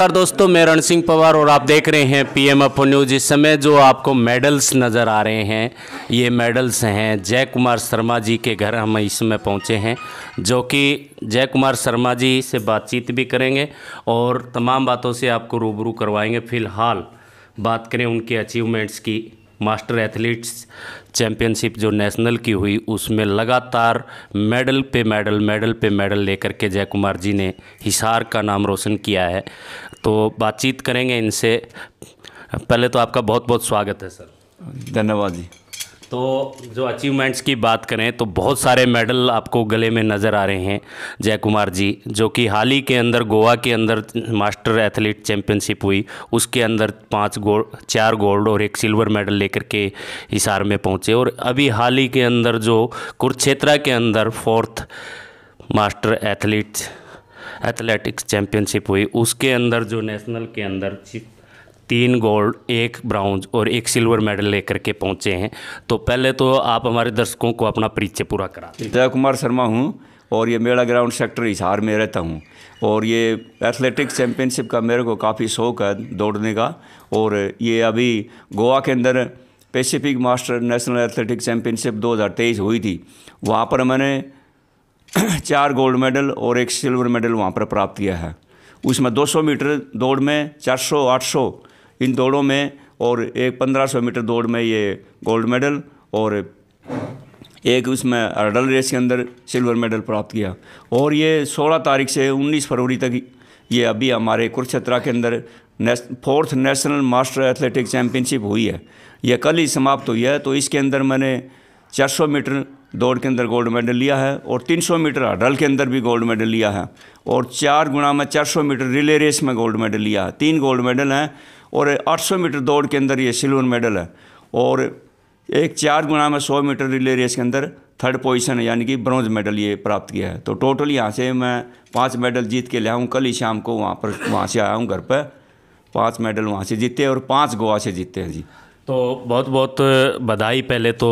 नमस्कार दोस्तों मैं रण सिंह पवार और आप देख रहे हैं पीएम अपो न्यूज इस समय जो आपको मेडल्स नज़र आ रहे हैं ये मेडल्स हैं जय कुमार शर्मा जी के घर हम इस समय पहुंचे हैं जो कि जय कुमार शर्मा जी से बातचीत भी करेंगे और तमाम बातों से आपको रूबरू करवाएंगे फिलहाल बात करें उनके अचीवमेंट्स की मास्टर एथलीट्स चैंपियनशिप जो नेशनल की हुई उसमें लगातार मेडल पे मेडल मेडल पे मेडल लेकर के जय कुमार जी ने हिसार का नाम रोशन किया है तो बातचीत करेंगे इनसे पहले तो आपका बहुत बहुत स्वागत है सर धन्यवाद जी तो जो अचीवमेंट्स की बात करें तो बहुत सारे मेडल आपको गले में नज़र आ रहे हैं जय कुमार जी जो कि हाल ही के अंदर गोवा के अंदर मास्टर एथलीट चैम्पियनशिप हुई उसके अंदर पांच गोल्ड चार गोल्ड और एक सिल्वर मेडल लेकर के हिसार में पहुंचे और अभी हाल ही के अंदर जो कुरुक्षेत्रा के अंदर fourth master athlete athletics championship हुई उसके अंदर जो नेशनल के अंदर तीन गोल्ड एक ब्राउन्ज और एक सिल्वर मेडल लेकर के पहुंचे हैं तो पहले तो आप हमारे दर्शकों को अपना परिचय पूरा करा जय कुमार शर्मा हूँ और ये मेला ग्राउंड सेक्टर इशहार में रहता हूँ और ये एथलेटिक चैम्पियनशिप का मेरे को काफ़ी शौक है दौड़ने का और ये अभी गोवा के अंदर Pacific master national athletic championship 2023 हुई थी वहाँ पर मैंने चार गोल्ड मेडल और एक सिल्वर मेडल वहाँ पर प्राप्त किया है उसमें 200 मीटर दौड़ में 400, 800 इन दौड़ों में और एक 1500 मीटर दौड़ में ये गोल्ड मेडल और एक उसमें हर्डल रेस के अंदर सिल्वर मेडल प्राप्त किया और ये 16 तारीख से 19 फरवरी तक ये अभी हमारे कुरुक्षेत्रा के अंदर नेस, fourth national master athletic championship हुई है यह कल ही समाप्त हुई है तो इसके अंदर मैंने 400 मीटर दौड़ के अंदर गोल्ड मेडल लिया है और 300 मीटर हडल के अंदर भी गोल्ड मेडल लिया है और चार गुणा में 400 मीटर रिले रेस में गोल्ड मेडल लिया है तीन गोल्ड मेडल हैं और 800 मीटर दौड़ के अंदर ये सिल्वर मेडल है और एक चार गुना में सौ मीटर रिले रेस के अंदर थर्ड पोजीशन यानी कि ब्रॉन्ज मेडल ये प्राप्त किया है तो टोटल यहाँ से मैं पाँच मेडल जीत के ले आऊँ कल ही शाम को वहाँ पर वहाँ से आया हूँ घर पर पाँच मेडल वहाँ से जीते और पाँच गोवा से जीते हैं जी तो बहुत बहुत बधाई पहले तो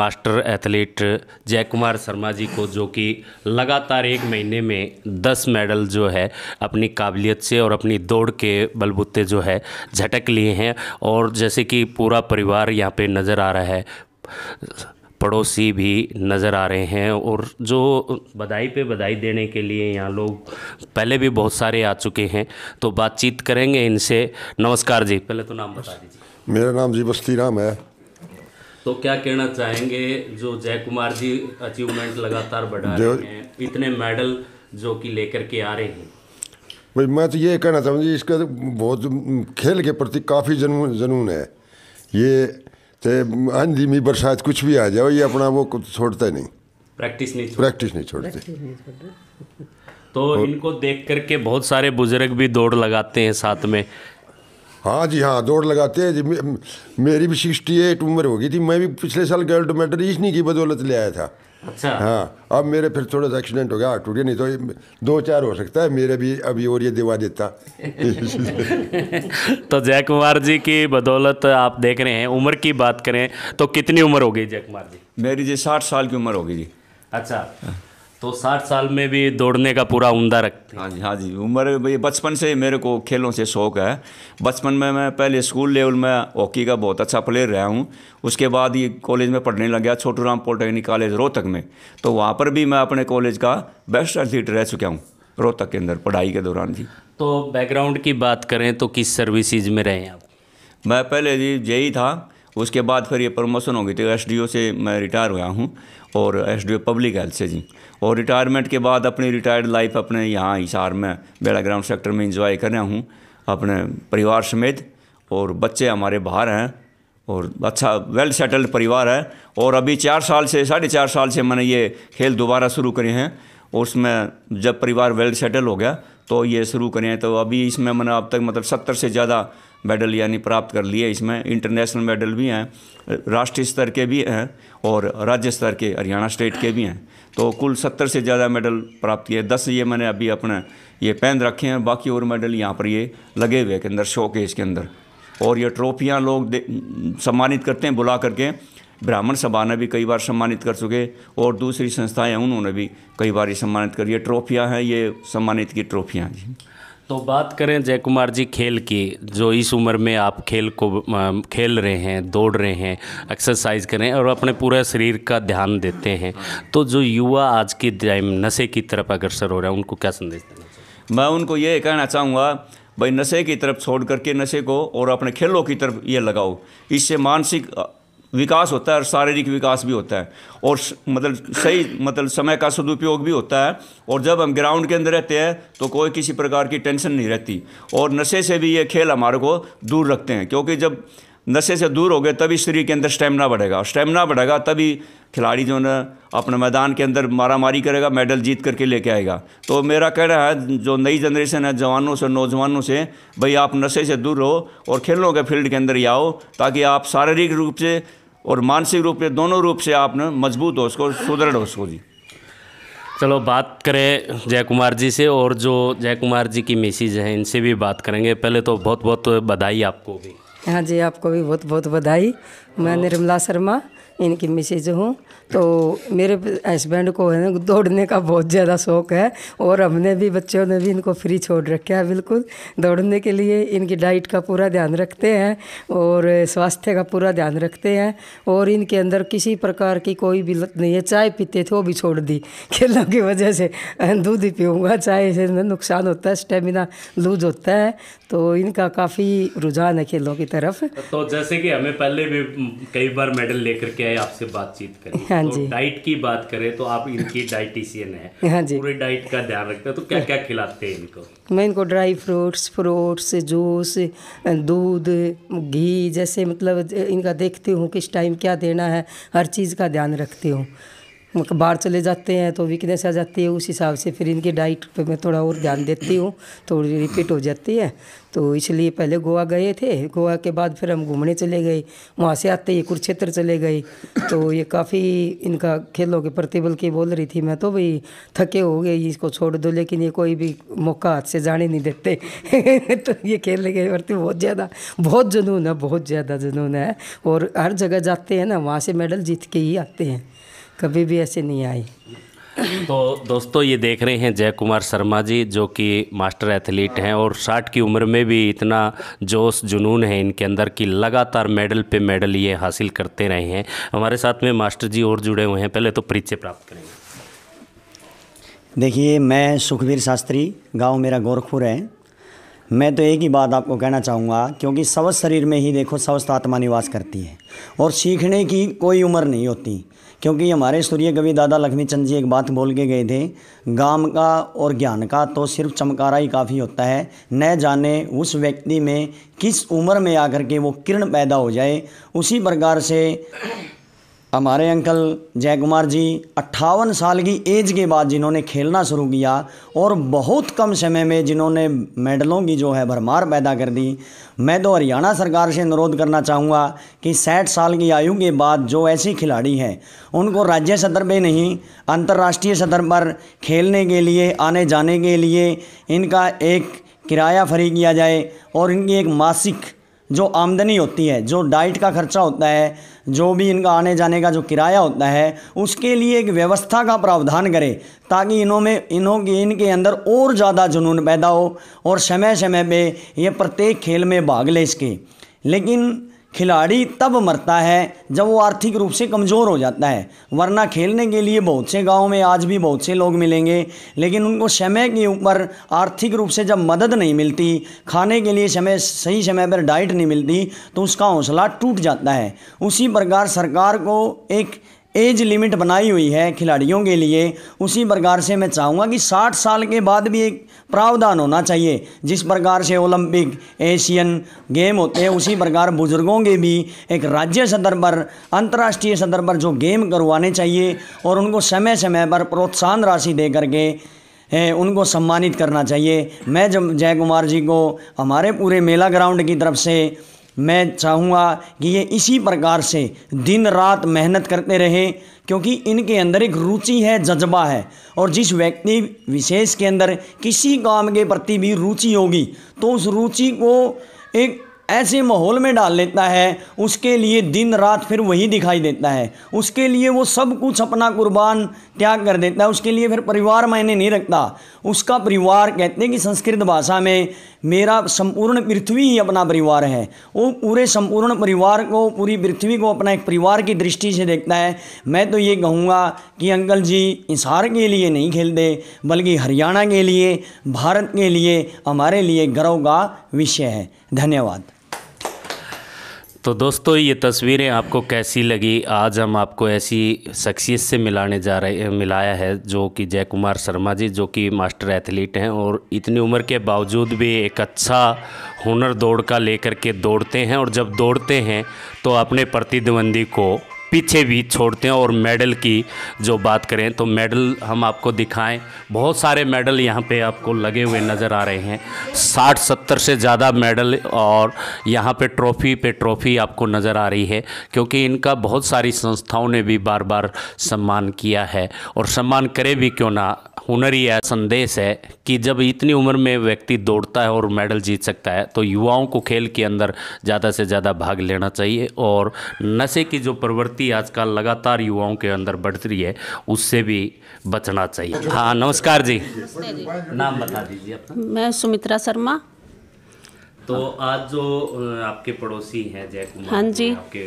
मास्टर एथलीट जय कुमार शर्मा जी को जो कि लगातार एक महीने में दस मेडल जो है अपनी काबिलियत से और अपनी दौड़ के बलबूते जो है झटक लिए हैं और जैसे कि पूरा परिवार यहाँ पे नज़र आ रहा है पड़ोसी भी नज़र आ रहे हैं और जो बधाई पे बधाई देने के लिए यहाँ लोग पहले भी बहुत सारे आ चुके हैं तो बातचीत करेंगे इनसे नमस्कार जी पहले तो नाम बता दीजिए मेरा नाम जी बस्ती राम है तो क्या कहना चाहेंगे जो जय कुमार जी अचीवमेंट लगातार बढ़ा रहे हैं इतने मेडल जो कि लेकर के आ रहे हैं भाई मैं तो ये कहना चाहूँ जी इसका बहुत खेल के प्रति काफ़ी जनून जनून है ये तो आंधी मी बरसात कुछ भी आ जाओ ये अपना वो कुछ छोड़ता ही नहीं प्रैक्टिस नहीं प्रैक्टिस नहीं छोड़ते तो इनको देख करके बहुत सारे बुजुर्ग भी दौड़ लगाते हैं साथ में हाँ जी हाँ दौड़ लगाते हैं जी मे, मेरी भी सिक्सटी एट उम्र हो गई थी मैं भी पिछले साल गोल्ड मेडल इसी की बदौलत ले आया था अच्छा हाँ अब मेरे फिर थोड़ा सा एक्सीडेंट हो गया हाँ, टूट गया नहीं तो दो चार हो सकता है मेरे भी अभी और ये दिवा देता तो जय कुमार जी की बदौलत आप देख रहे हैं उम्र की बात करें तो कितनी उम्र हो गई जय कुमार जी मेरी जी साठ साल की उम्र होगी जी अच्छा तो साठ साल में भी दौड़ने का पूरा उमदा रखते हैं हाँ जी हाँ जी उम्र बचपन से मेरे को खेलों से शौक है बचपन में मैं पहले स्कूल लेवल में हॉकी का बहुत अच्छा प्लेयर रहा हूँ उसके बाद ये कॉलेज में पढ़ने लग गया छोटू राम पॉलिटेक्निक कॉलेज रोहतक में तो वहाँ पर भी मैं अपने कॉलेज का बेस्ट एथलीट रह चुका हूँ रोहतक के अंदर पढ़ाई के दौरान जी तो बैकग्राउंड की बात करें तो किस सर्विसज़ में रहे आप मैं पहले जी यही था उसके बाद फिर ये प्रमोशन हो गई थी एस से मैं रिटायर हुआ हूँ और एस पब्लिक हेल्थ से जी और रिटायरमेंट के बाद अपनी रिटायर्ड लाइफ अपने यहाँ हिसार में बेड़ा ग्राउंड सेक्टर में इंजॉय कर रहा हूँ अपने परिवार समेत और बच्चे हमारे बाहर हैं और अच्छा वेल सेटल्ड परिवार है और अभी चार साल से साढ़े चार साल से मैंने ये खेल दोबारा शुरू करे हैं और उसमें जब परिवार वेल सेटल हो गया तो ये शुरू करें तो अभी इसमें मैंने अब तक मतलब सत्तर से ज़्यादा मेडल यानी प्राप्त कर लिए इसमें इंटरनेशनल मेडल भी हैं राष्ट्रीय स्तर के भी हैं और राज्य स्तर के हरियाणा स्टेट के भी हैं तो कुल सत्तर से ज़्यादा मेडल प्राप्त किए दस ये मैंने अभी अपने ये पहन रखे हैं बाकी और मेडल यहाँ पर ये लगे हुए के अंदर शो के इसके अंदर और ये ट्रॉफियाँ लोग सम्मानित करते हैं बुला करके ब्राह्मण सभा ने भी कई बार सम्मानित कर चुके और दूसरी संस्थाएं उन्होंने भी कई बार ये सम्मानित कर ये ट्रॉफियाँ हैं ये सम्मानित की ट्रॉफियाँ जी तो बात करें जय कुमार जी खेल की जो इस उम्र में आप खेल को खेल रहे हैं दौड़ रहे हैं एक्सरसाइज करें और अपने पूरे शरीर का ध्यान देते हैं तो जो युवा आज की टाइम नशे की तरफ अग्रसर हो रहा है उनको क्या संदेश देना मैं उनको ये कहना चाहूँगा भाई नशे की तरफ छोड़ करके नशे को और अपने खेलों की तरफ ये लगाओ इससे मानसिक विकास होता है और शारीरिक विकास भी होता है और मतलब सही मतलब समय का सदुपयोग भी होता है और जब हम ग्राउंड के अंदर रहते हैं तो कोई किसी प्रकार की टेंशन नहीं रहती और नशे से भी ये खेल हमारे को दूर रखते हैं क्योंकि जब नशे से दूर हो गए तभी शरीर के अंदर स्टेमिना बढ़ेगा स्टेमिना बढ़ेगा तभी खिलाड़ी जो है अपने मैदान के अंदर मारामारी करेगा मेडल जीत करके लेके आएगा तो मेरा कहना है जो नई जनरेशन है जवानों से नौजवानों से भाई आप नशे से दूर रहो और खेलों के फील्ड के अंदर ही आओ ताकि आप शारीरिक रूप से और मानसिक रूप में दोनों रूप से आप मजबूत हो उसको सुदृढ़ हो उसको जी चलो बात करें जय कुमार जी से और जो जय कुमार जी की मैसेज हैं इनसे भी बात करेंगे पहले तो बहुत बहुत बधाई आपको भी हाँ जी आपको भी बहुत बहुत बधाई मैं हाँ। निर्मला शर्मा इनकी मैसेज हूँ तो मेरे हस्बैंड को है ना दौड़ने का बहुत ज़्यादा शौक है और हमने भी बच्चों ने भी इनको फ्री छोड़ रखा है बिल्कुल दौड़ने के लिए इनकी डाइट का पूरा ध्यान रखते हैं और स्वास्थ्य का पूरा ध्यान रखते हैं और इनके अंदर किसी प्रकार की कोई भी लत नहीं है चाय पीते थे वो भी छोड़ दी खेलों की वजह से दूध ही पीऊँगा चाय से नुकसान होता है स्टेमिना लूज होता है तो इनका काफ़ी रुझान है खेलों की तरफ तो जैसे कि हमें पहले भी कई बार मेडल लेकर के आए आपसे बातचीत करी हाँ हाँ तो जी डाइट की बात करें तो आप इनकी डाइटिशियन है हाँ जी पूरे डाइट का ध्यान रखते हैं तो क्या क्या हाँ। खिलाते हैं इनको मैं इनको ड्राई फ्रूट्स फ्रूट्स जूस दूध घी जैसे मतलब इनका देखती हूँ किस टाइम क्या देना है हर चीज़ का ध्यान रखती हूँ बाहर चले जाते हैं तो वीकनेस आ जाती है उस हिसाब से फिर इनकी डाइट पे मैं थोड़ा और ध्यान देती हूँ तो रिपीट हो जाती है तो इसलिए पहले गोवा गए थे गोवा के बाद फिर हम घूमने चले गए वहाँ से आते ही कुरुक्षेत्र चले गए तो ये काफ़ी इनका खेलों के प्रतिबल की बोल रही थी मैं तो भाई थके हो गए इसको छोड़ दो लेकिन ये कोई भी मौका हाथ से जाने नहीं देते तो ये खेल के प्रति बहुत ज़्यादा बहुत जुनून है बहुत ज़्यादा जुनून है और हर जगह जाते हैं ना वहाँ से मेडल जीत के ही आते हैं कभी भी ऐसे नहीं आई तो दोस्तों ये देख रहे हैं जय कुमार शर्मा जी जो कि मास्टर एथलीट हैं और साठ की उम्र में भी इतना जोश जुनून है इनके अंदर कि लगातार मेडल पे मेडल ये हासिल करते रहे हैं हमारे साथ में मास्टर जी और जुड़े हुए हैं पहले तो परिचय प्राप्त करेंगे देखिए मैं सुखवीर शास्त्री गांव मेरा गोरखपुर है मैं तो एक ही बात आपको कहना चाहूँगा क्योंकि स्वस्थ शरीर में ही देखो स्वस्थ आत्मा निवास करती है और सीखने की कोई उम्र नहीं होती क्योंकि हमारे सूर्य कवि दादा लक्ष्मी चंद जी एक बात बोल के गए थे गाम का और ज्ञान का तो सिर्फ चमकारा ही काफ़ी होता है न जाने उस व्यक्ति में किस उम्र में आकर के वो किरण पैदा हो जाए उसी प्रकार से हमारे अंकल जय कुमार जी अट्ठावन साल की एज के बाद जिन्होंने खेलना शुरू किया और बहुत कम समय में जिन्होंने मेडलों की जो है भरमार पैदा कर दी मैं तो हरियाणा सरकार से अनुरोध करना चाहूँगा कि साठ साल की आयु के बाद जो ऐसी खिलाड़ी हैं उनको राज्य स्तर पर नहीं अंतर्राष्ट्रीय स्तर पर खेलने के लिए आने जाने के लिए इनका एक किराया फ्री किया जाए और इनकी एक मासिक जो आमदनी होती है जो डाइट का खर्चा होता है जो भी इनका आने जाने का जो किराया होता है उसके लिए एक व्यवस्था का प्रावधान करें ताकि इनों में इनों के इनके अंदर और ज़्यादा जुनून पैदा हो और समय समय पे ये प्रत्येक खेल में भाग ले इसके लेकिन खिलाड़ी तब मरता है जब वो आर्थिक रूप से कमज़ोर हो जाता है वरना खेलने के लिए बहुत से गांव में आज भी बहुत से लोग मिलेंगे लेकिन उनको समय के ऊपर आर्थिक रूप से जब मदद नहीं मिलती खाने के लिए समय सही समय पर डाइट नहीं मिलती तो उसका हौसला टूट जाता है उसी प्रकार सरकार को एक एज लिमिट बनाई हुई है खिलाड़ियों के लिए उसी प्रकार से मैं चाहूँगा कि 60 साल के बाद भी एक प्रावधान होना चाहिए जिस प्रकार से ओलंपिक एशियन गेम होते हैं उसी प्रकार बुज़ुर्गों के भी एक राज्य स्तर पर अंतर्राष्ट्रीय स्तर पर जो गेम करवाने चाहिए और उनको समय समय पर प्रोत्साहन राशि दे करके उनको सम्मानित करना चाहिए मैं जय कुमार जी को हमारे पूरे मेला ग्राउंड की तरफ से मैं चाहूँगा कि ये इसी प्रकार से दिन रात मेहनत करते रहें क्योंकि इनके अंदर एक रुचि है जज्बा है और जिस व्यक्ति विशेष के अंदर किसी काम के प्रति भी रुचि होगी तो उस रुचि को एक ऐसे माहौल में डाल लेता है उसके लिए दिन रात फिर वही दिखाई देता है उसके लिए वो सब कुछ अपना कुर्बान त्याग कर देता है उसके लिए फिर परिवार मायने नहीं रखता उसका परिवार कहते हैं कि संस्कृत भाषा में मेरा संपूर्ण पृथ्वी ही अपना परिवार है वो पूरे संपूर्ण परिवार को पूरी पृथ्वी को अपना एक परिवार की दृष्टि से देखता है मैं तो ये कहूँगा कि अंकल जी इसार के लिए नहीं खेलते बल्कि हरियाणा के लिए भारत के लिए हमारे लिए गर्व का विषय है धन्यवाद तो दोस्तों ये तस्वीरें आपको कैसी लगी आज हम आपको ऐसी शख्सियत से मिलाने जा रहे मिलाया है जो कि जय कुमार शर्मा जी जो कि मास्टर एथलीट हैं और इतनी उम्र के बावजूद भी एक अच्छा हुनर दौड़ का लेकर के दौड़ते हैं और जब दौड़ते हैं तो अपने प्रतिद्वंदी को पीछे भी छोड़ते हैं और मेडल की जो बात करें तो मेडल हम आपको दिखाएं बहुत सारे मेडल यहाँ पे आपको लगे हुए नज़र आ रहे हैं साठ सत्तर से ज़्यादा मेडल और यहाँ पे ट्रॉफ़ी पे ट्रॉफ़ी आपको नज़र आ रही है क्योंकि इनका बहुत सारी संस्थाओं ने भी बार बार सम्मान किया है और सम्मान करे भी क्यों ना हुनर ही है संदेश है कि जब इतनी उम्र में व्यक्ति दौड़ता है और मेडल जीत सकता है तो युवाओं को खेल के अंदर ज़्यादा से ज़्यादा भाग लेना चाहिए और नशे की जो प्रवृत्ति आजकल लगातार युवाओं के अंदर बढ़ रही है उससे भी बचना चाहिए हाँ नमस्कार जी नाम बता दीजिए मैं सुमित्रा शर्मा तो आज जो आपके पड़ोसी हैं जय कुमार हाँ जी आपके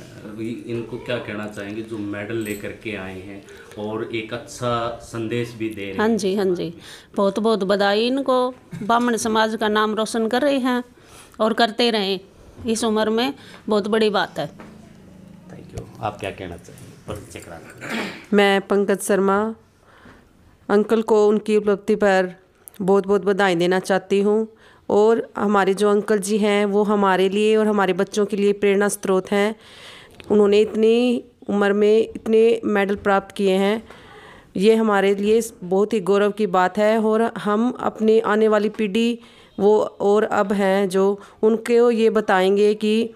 इनको क्या कहना चाहेंगे जो मेडल लेकर के आए हैं और एक अच्छा संदेश भी दे रहे हैं हाँ जी हाँ जी बहुत बहुत बधाई इनको ब्राह्मण समाज का नाम रोशन कर रहे हैं और करते रहे इस उम्र में बहुत बड़ी बात है थैंक यू आप क्या कहना चाहेंगे मैं पंकज शर्मा अंकल को उनकी उपलब्धि पर बहुत बहुत बधाई देना चाहती हूँ और हमारे जो अंकल जी हैं वो हमारे लिए और हमारे बच्चों के लिए प्रेरणा स्रोत हैं उन्होंने इतनी उम्र में इतने मेडल प्राप्त किए हैं ये हमारे लिए बहुत ही गौरव की बात है और हम अपने आने वाली पीढ़ी वो और अब हैं जो उनके ये बताएंगे कि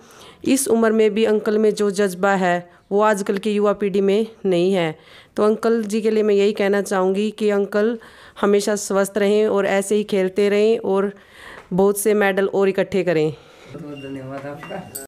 इस उम्र में भी अंकल में जो जज्बा है वो आजकल की युवा पीढ़ी में नहीं है तो अंकल जी के लिए मैं यही कहना चाहूँगी कि अंकल हमेशा स्वस्थ रहें और ऐसे ही खेलते रहें और बहुत से मेडल और इकट्ठे करें बहुत बहुत धन्यवाद आपका